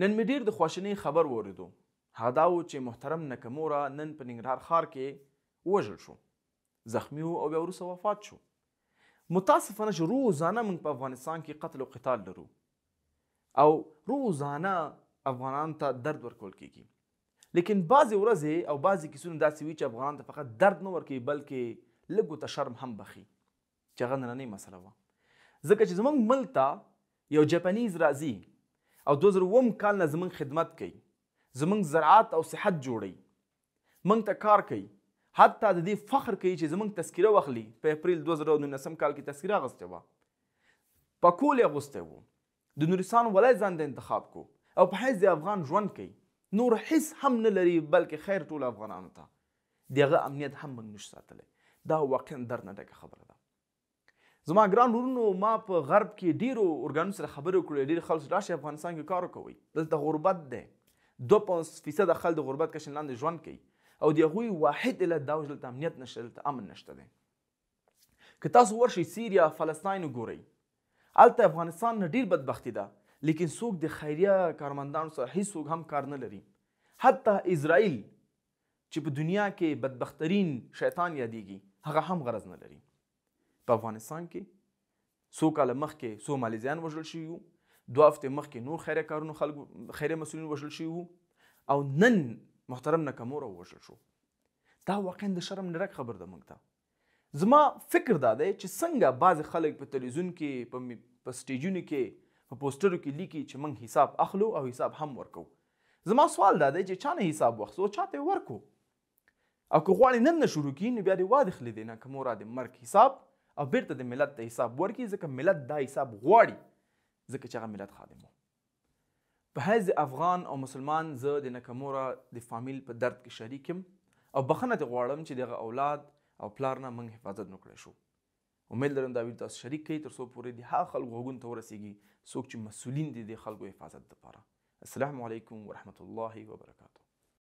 نن مې ډیر د خواشینۍ خبر وریدو هغه دا و چې محترم نکمورا نن په ننګرهار ښار کې وژل شو زخمی او بیا وروسته وفات شو متاسفانه چې روزانه موږ په افغانستان کې قتل او قتال لرو او روزانه افغانان ته درد ورکول کیږي لیکن بعضی ورځې او بعضی کیسونه داسې وي چې افغانان ته فقط درد نه ورکوي بلکې لږو ته شرم هم بخي چې هغه نننۍ مسله وه ځکه چې زموږ ملک ته یو جاپانیز راځي او 2000 کال نه زمونږ خدمت کوي زمونږ زراعت او صحت جوړي مونږ ته کار کوي حتی د دې فخر کوي چې زمونږ تذکیره واخلي په اپریل 2019 کال کې تذکیره اغوستې وه پکول یې اغوستی و د نورستان ولایت ځان د انتخاب کو او په حیث د افغان ژوند کوي نور هیڅ هم نه لري بلکې خیر ټول افغانانو ته د هغه امنیت هم موږ نشو ساتلی دا واقعا درنه ډکه خبره ده زما ګران ورونو ما په غرب کې ډیرو ارګانونو سره خبرې وکړې ډیر خلک راشي افغانستان کې کار کوي دلته غربت دی دو پنځه فیصده خلک د غربت کشن لاندې ژوند کوي او د هغوی واحد علت دا چې دلته امنیت نشته دلته امن نشته دی که تاسو ورشئ سیریا فلسطین وګورئ هلته افغانستان نه ډیر بدبختي ده لیکن څوک د خیریه کارمندانو سره هیڅوک هم کار نه لري حتی اسرائیل چې په دنیا کې بدبخترین شیطان یادیږي هغه هم غرض نه لري په افغانستان کې څو کاله مخکې څو مالیزیان وژل شوي وو دوه هفتې مخکې نور خیریه کارونو خلکو خیریه مسؤلین وژل شوي وو او نن محترم نکمورا وژل شو دا واقعا د شرم نه خبر ده موږ ته زما فکر دا دی چې څنګه بعضې خلک په تلویزیون کې په په سټیجونو کې په پوسټرو کې لیکي چې موږ حساب اخلو او حساب هم ورکو زما سوال دا دی چې چا نه حساب واخیستو چاته ورکو او که غواړي نن نه شروع کړي نو بیا دې وادخلې دی ناکمورا د مرګ حساب او بیرته د ملت ته حساب ورکړي ځکه ملت دا حساب غواړي ځکه چې هغه ملت خادم وو په هیز افغان او مسلمان زه د نکموره د فامیل په درد کې شریک یم او بخښنه ته غواړم چې دغه اولاد او پلار نه موږ حفاظت وکړی شو امید لرم دا ویډیو تاسو شریک کړئ تر څو پورې د هغه خلکو غوږونو ته ورسیږي څوک چې مسؤلین دي د خلکو حفاظت لپاره السلام علیکم ورحمت الله وبرکاته